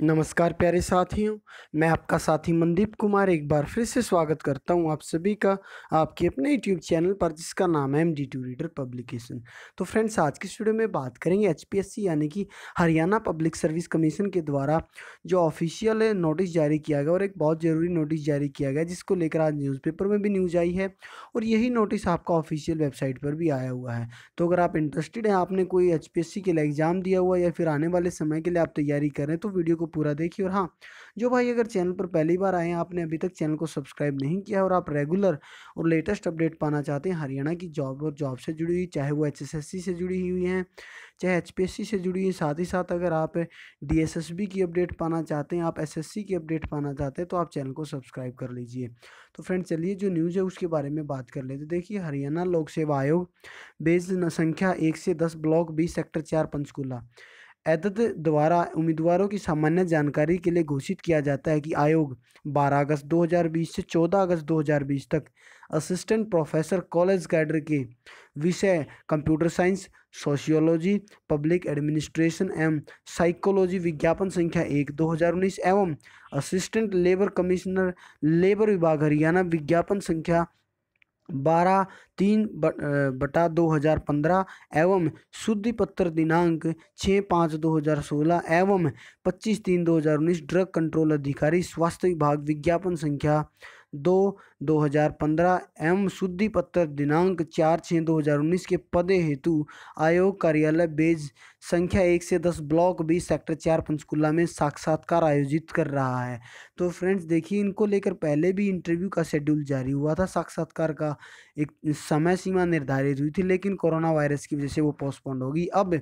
नमस्कार प्यारे साथियों मैं आपका साथी मनदीप कुमार एक बार फिर से स्वागत करता हूं आप सभी का आपके अपने यूट्यूब चैनल पर जिसका नाम है M D two reader publication तो फ्रेंड्स आज की स्टूडियो में बात करेंगे एच यानी कि हरियाणा पब्लिक सर्विस कमीशन के द्वारा जो ऑफिशियल नोटिस जारी किया गया और एक बहुत ज़रूरी नोटिस जारी किया गया जिसको लेकर आज न्यूज़पेपर में भी न्यूज़ आई है और यही नोटिस आपका ऑफिशियल वेबसाइट पर भी आया हुआ है तो अगर आप इंटरेस्टेड हैं आपने कोई एच के लिए एग्ज़ाम दिया हुआ या फिर आने वाले समय के लिए आप तैयारी करें तो वीडियो को पूरा देखिए और हाँ जो भाई अगर चैनल पर पहली बार आए हैं आपने अभी तक चैनल को सब्सक्राइब नहीं किया और आप रेगुलर और लेटेस्ट अपडेट पाना चाहते हैं हरियाणा की जॉब और जॉब से जुड़ी हुई चाहे वो एच से जुड़ी हुई हैं चाहे एच से जुड़ी हुई साथ ही साथ अगर आप डी की अपडेट पाना चाहते हैं आप एस की अपडेट पाना चाहते हैं तो आप चैनल को सब्सक्राइब कर लीजिए तो फ्रेंड चलिए जो न्यूज़ है उसके बारे में बात कर लेते देखिए हरियाणा लोक सेवा आयोग बेस संख्या एक से दस ब्लॉक बीस सेक्टर चार पंचकूला एतद द्वारा उम्मीदवारों की सामान्य जानकारी के लिए घोषित किया जाता है कि आयोग 12 अगस्त 2020 से 14 अगस्त 2020 तक असिस्टेंट प्रोफेसर कॉलेज कैडर के विषय computer science sociology public administration एवं साइकोलॉजी विज्ञापन संख्या एक 2019 एवं असिस्टेंट लेबर कमिश्नर लेबर विभाग हरियाणा विज्ञापन संख्या बारह तीन बटा दो हज़ार पंद्रह एवं शुद्धि पत्र दिनांक छः पाँच दो हज़ार सोलह एवं पच्चीस तीन दो हज़ार उन्नीस ड्रग कंट्रोल अधिकारी स्वास्थ्य विभाग विज्ञापन संख्या दो 2015 एवं शुद्धि पत्र दिनांक चार छः 2019 के पदे हेतु आयोग कार्यालय बेज संख्या एक से दस ब्लॉक बीस सेक्टर चार पंचकुला में साक्षात्कार आयोजित कर रहा है तो फ्रेंड्स देखिए इनको लेकर पहले भी इंटरव्यू का शेड्यूल जारी हुआ था साक्षात्कार का एक समय सीमा निर्धारित हुई थी लेकिन कोरोना वायरस की वजह से वो पोस्टपोन्ड होगी अब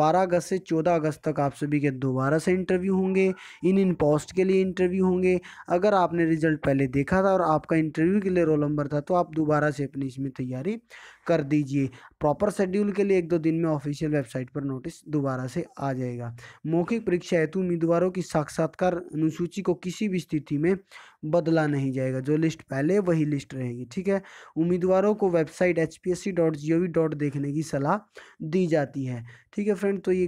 बारह अगस्त से चौदह अगस्त तक आप सभी के दोबारा से इंटरव्यू होंगे इन इन पोस्ट के लिए इंटरव्यू होंगे अगर आपने रिजल्ट पहले देखा रहा था और आपका इंटरव्यू के लिए रोल नंबर था तो आप दोबारा से अपनी इसमें तैयारी कर दीजिए प्रॉपर शेड्यूल के लिए एक दो दिन में ऑफिशियल वेबसाइट पर नोटिस दोबारा से आ जाएगा मौखिक परीक्षा हेतु उम्मीदवारों की साक्षात्कार अनुसूची को किसी भी स्थिति में बदला नहीं जाएगा जो लिस्ट पहले वही लिस्ट रहेगी ठीक है उम्मीदवारों को वेबसाइट एच डॉट डॉट देखने की सलाह दी जाती है ठीक है फ्रेंड तो ये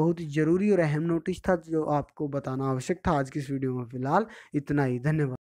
बहुत ही ज़रूरी और अहम नोटिस था जो आपको बताना आवश्यक था आज की इस वीडियो में फ़िलहाल इतना ही धन्यवाद